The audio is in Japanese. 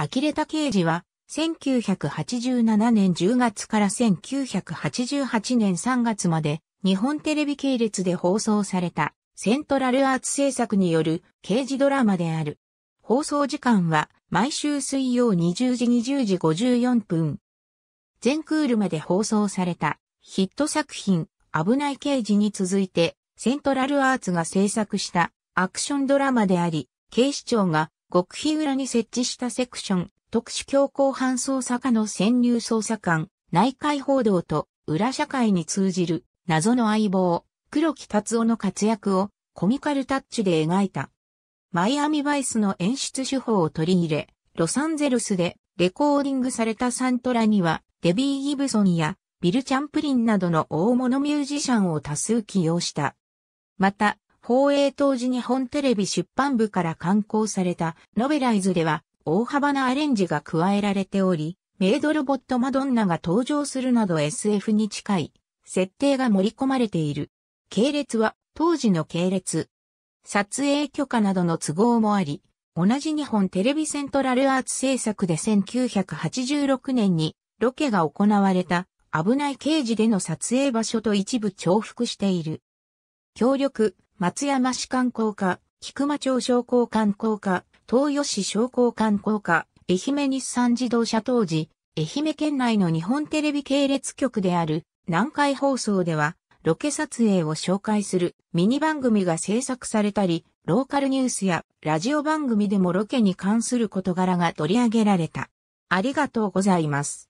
呆れた刑事は、1987年10月から1988年3月まで、日本テレビ系列で放送された、セントラルアーツ制作による刑事ドラマである。放送時間は、毎週水曜20時20時54分。全クールまで放送された、ヒット作品、危ない刑事に続いて、セントラルアーツが制作したアクションドラマであり、警視庁が極秘裏に設置したセクション、特殊強行犯捜査課の潜入捜査官、内海報道と裏社会に通じる謎の相棒、黒木達夫の活躍をコミカルタッチで描いた。マイアミバイスの演出手法を取り入れ、ロサンゼルスでレコーディングされたサントラには、デビー・ギブソンやビル・チャンプリンなどの大物ミュージシャンを多数起用した。また、放映当時日本テレビ出版部から刊行されたノベライズでは大幅なアレンジが加えられており、メイドロボットマドンナが登場するなど SF に近い設定が盛り込まれている。系列は当時の系列。撮影許可などの都合もあり、同じ日本テレビセントラルアーツ制作で1986年にロケが行われた危ない刑事での撮影場所と一部重複している。協力、松山市観光課、菊間町商工観光課、東予市商工観光課、愛媛日産自動車当時、愛媛県内の日本テレビ系列局である南海放送では、ロケ撮影を紹介するミニ番組が制作されたり、ローカルニュースやラジオ番組でもロケに関する事柄が取り上げられた。ありがとうございます。